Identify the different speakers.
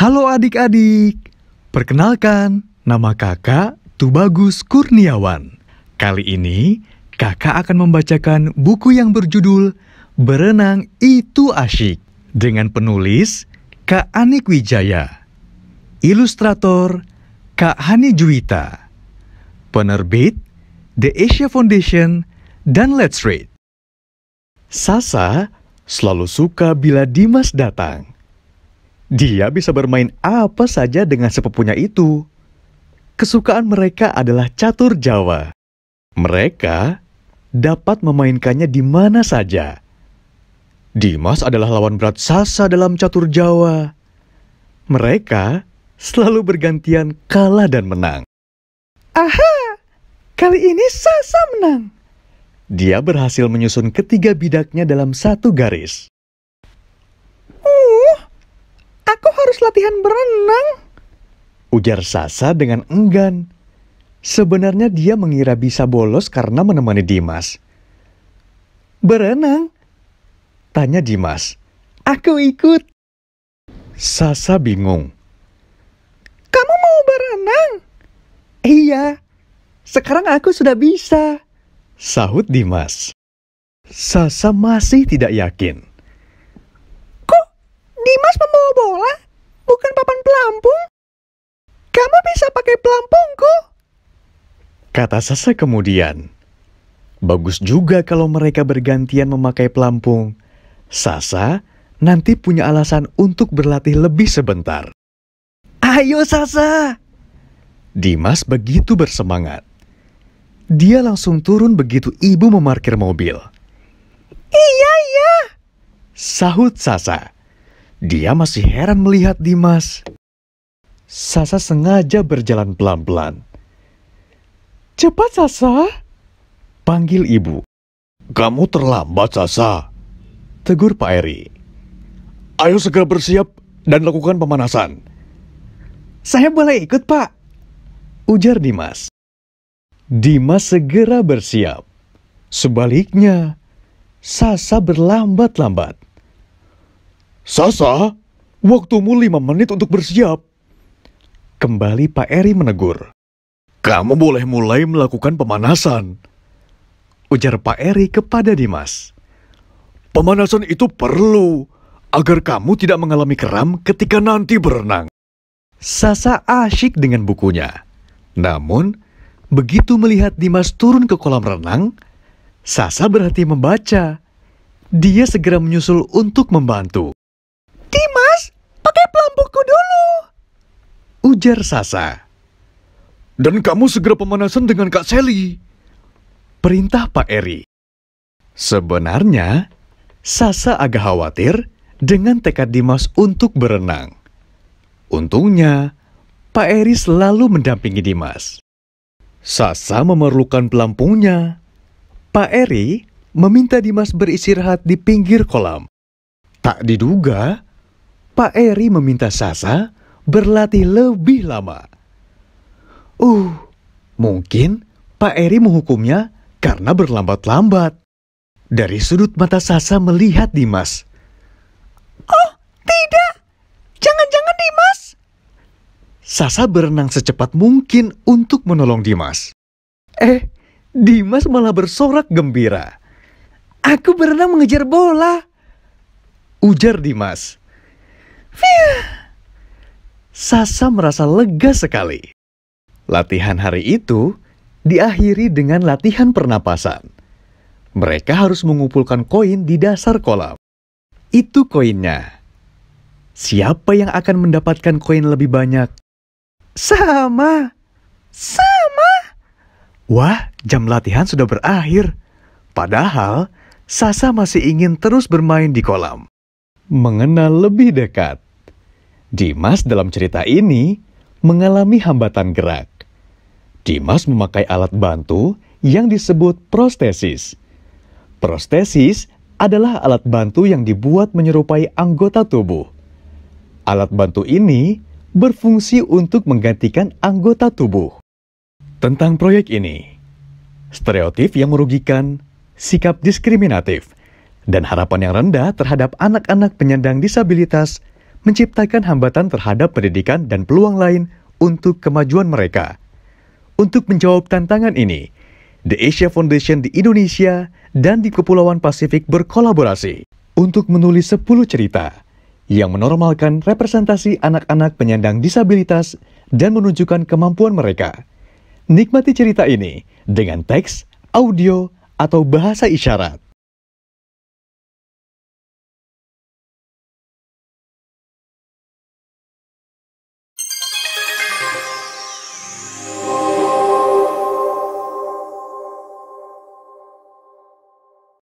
Speaker 1: Halo adik-adik, perkenalkan nama kakak Tubagus Kurniawan. Kali ini kakak akan membacakan buku yang berjudul Berenang Itu Asyik dengan penulis Kak Anik Wijaya. Ilustrator Kak Hani Juwita. Penerbit The Asia Foundation dan Let's Read. Sasa selalu suka bila Dimas datang dia bisa bermain apa saja dengan sepupunya itu. Kesukaan mereka adalah catur Jawa. Mereka dapat memainkannya di mana saja. Dimas adalah lawan berat Sasa dalam catur Jawa. Mereka selalu bergantian kalah dan menang. Aha, kali ini Sasa menang. Dia berhasil menyusun ketiga bidaknya dalam satu garis. latihan berenang? Ujar Sasa dengan enggan. Sebenarnya dia mengira bisa bolos karena menemani Dimas. Berenang? Tanya Dimas. Aku ikut. Sasa bingung. Kamu mau berenang? Iya, sekarang aku sudah bisa. Sahut Dimas. Sasa masih tidak yakin. Kok Dimas membawa bola? bukan papan pelampung? Kamu bisa pakai pelampungku. Kata Sasa kemudian. Bagus juga kalau mereka bergantian memakai pelampung. Sasa nanti punya alasan untuk berlatih lebih sebentar. Ayo Sasa! Dimas begitu bersemangat. Dia langsung turun begitu ibu memarkir mobil. Iya, iya. Sahut Sasa. Dia masih heran melihat Dimas. Sasa sengaja berjalan pelan-pelan. Cepat Sasa, panggil ibu. Kamu terlambat Sasa, tegur Pak Eri. Ayo segera bersiap dan lakukan pemanasan. Saya boleh ikut Pak, ujar Dimas. Dimas segera bersiap. Sebaliknya, Sasa berlambat-lambat. Sasa, waktumu lima menit untuk bersiap. Kembali Pak Eri menegur. Kamu boleh mulai melakukan pemanasan. Ujar Pak Eri kepada Dimas. Pemanasan itu perlu agar kamu tidak mengalami kram ketika nanti berenang. Sasa asyik dengan bukunya. Namun, begitu melihat Dimas turun ke kolam renang, Sasa berhenti membaca. Dia segera menyusul untuk membantu mas, pakai pelampungku dulu. Ujar Sasa. Dan kamu segera pemanasan dengan Kak Sally. Perintah Pak Eri. Sebenarnya, Sasa agak khawatir dengan tekad Dimas untuk berenang. Untungnya, Pak Eri selalu mendampingi Dimas. Sasa memerlukan pelampungnya. Pak Eri meminta Dimas beristirahat di pinggir kolam. Tak diduga, Pak Eri meminta Sasa berlatih lebih lama. Uh, mungkin Pak Eri menghukumnya karena berlambat-lambat. Dari sudut mata Sasa melihat Dimas. Oh, tidak. Jangan-jangan Dimas. Sasa berenang secepat mungkin untuk menolong Dimas. Eh, Dimas malah bersorak gembira. Aku berenang mengejar bola. Ujar Dimas. Sasa merasa lega sekali. Latihan hari itu diakhiri dengan latihan pernapasan. Mereka harus mengumpulkan koin di dasar kolam. Itu koinnya. Siapa yang akan mendapatkan koin lebih banyak? Sama. Sama. Wah, jam latihan sudah berakhir. Padahal, Sasa masih ingin terus bermain di kolam mengenal lebih dekat. Dimas dalam cerita ini mengalami hambatan gerak. Dimas memakai alat bantu yang disebut prostesis. Prostesis adalah alat bantu yang dibuat menyerupai anggota tubuh. Alat bantu ini berfungsi untuk menggantikan anggota tubuh. Tentang proyek ini, stereotip yang merugikan, sikap diskriminatif, dan harapan yang rendah terhadap anak-anak penyandang disabilitas menciptakan hambatan terhadap pendidikan dan peluang lain untuk kemajuan mereka. Untuk menjawab tantangan ini, The Asia Foundation di Indonesia dan di Kepulauan Pasifik berkolaborasi untuk menulis 10 cerita yang menormalkan representasi anak-anak penyandang disabilitas dan menunjukkan kemampuan mereka. Nikmati cerita ini dengan teks, audio, atau bahasa isyarat.